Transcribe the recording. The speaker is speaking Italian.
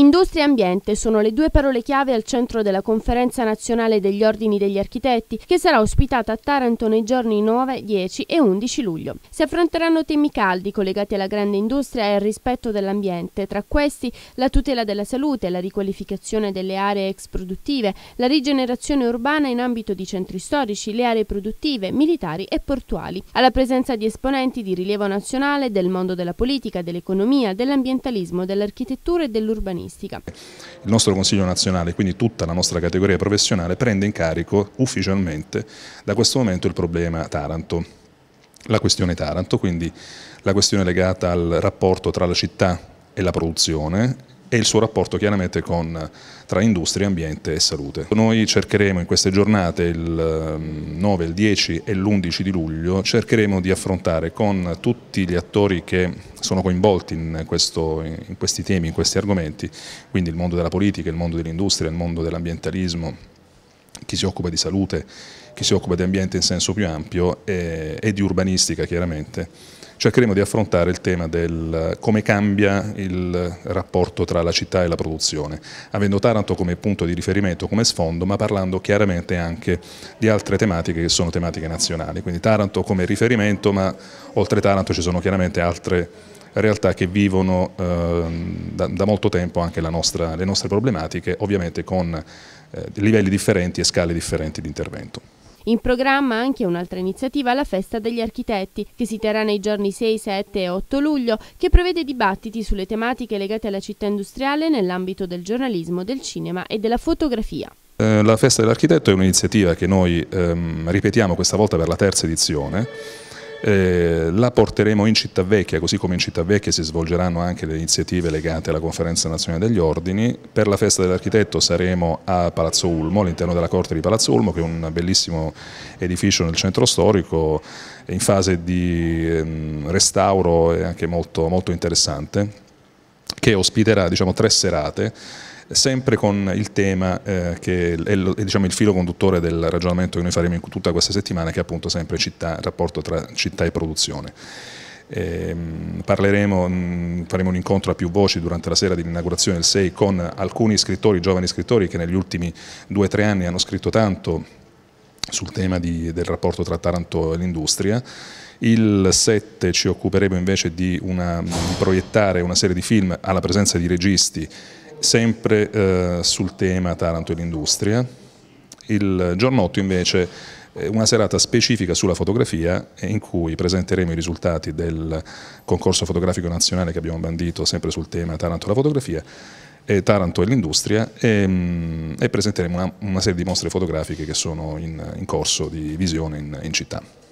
Industria e ambiente sono le due parole chiave al centro della conferenza nazionale degli ordini degli architetti che sarà ospitata a Taranto nei giorni 9, 10 e 11 luglio. Si affronteranno temi caldi collegati alla grande industria e al rispetto dell'ambiente, tra questi la tutela della salute, la riqualificazione delle aree ex produttive, la rigenerazione urbana in ambito di centri storici, le aree produttive, militari e portuali, alla presenza di esponenti di rilievo nazionale del mondo della politica, dell'economia, dell'ambientalismo, dell'architettura e dell'urbanismo agonistica. Il nostro Consiglio nazionale, quindi tutta la nostra categoria professionale, prende in carico ufficialmente da questo momento il problema Taranto, la questione Taranto, quindi la questione legata al rapporto tra la città e la produzione e il suo rapporto chiaramente con, tra industria, ambiente e salute. Noi cercheremo in queste giornate il 9, ehm, il 10 e l'11 di luglio, cercheremo di affrontare con tutti gli attori che sono coinvolti in, questo, in questi temi, in questi argomenti, quindi il mondo della politica, il mondo dell'industria, il mondo dell'ambientalismo, chi si occupa di salute, chi si occupa di ambiente in senso più ampio e, e di urbanistica chiaramente cercheremo di affrontare il tema del come cambia il rapporto tra la città e la produzione, avendo Taranto come punto di riferimento, come sfondo, ma parlando chiaramente anche di altre tematiche che sono tematiche nazionali, quindi Taranto come riferimento, ma oltre Taranto ci sono chiaramente altre realtà che vivono eh, da, da, molto tempo anche nostra, le nostre problematiche, ovviamente con eh, livelli differenti e scale differenti di intervento. In programma anche un'altra iniziativa, la Festa degli Architetti, che si terrà nei giorni 6, 7 e 8 luglio, che prevede dibattiti sulle tematiche legate alla città industriale nell'ambito del giornalismo, del cinema e della fotografia. Eh, la Festa dell'Architetto è un'iniziativa che noi ehm, ripetiamo questa volta per la terza edizione eh, la porteremo in Città Vecchia, così come in Città Vecchia si svolgeranno anche le iniziative legate alla Conferenza Nazionale degli Ordini. Per la Festa dell'Architetto saremo a Palazzo Ulmo, all'interno della Corte di Palazzo Ulmo, che è un bellissimo edificio nel centro storico in fase di ehm, restauro e anche molto, molto interessante che ospiterà diciamo, tre serate sempre con il tema eh, che è, è diciamo, il filo conduttore del ragionamento che noi faremo in tutta questa settimana, che è appunto sempre città, rapporto tra città e produzione. Eh, parleremo, mh, mm, faremo un incontro a più voci durante la sera dell'inaugurazione del 6 con alcuni scrittori, giovani scrittori che negli ultimi due o tre anni hanno scritto tanto sul tema di, del rapporto tra Taranto e l'industria il 7 ci occuperemo invece di, una, di proiettare una serie di film alla presenza di registi, sempre eh, sul tema Taranto e l'industria. Il giorno 8 invece eh, una serata specifica sulla fotografia eh, in cui presenteremo i risultati del concorso fotografico nazionale che abbiamo bandito sempre sul tema Taranto e la fotografia e Taranto e l'industria e, mm, e, presenteremo una, una, serie di mostre fotografiche che sono in, in corso di visione in, in città.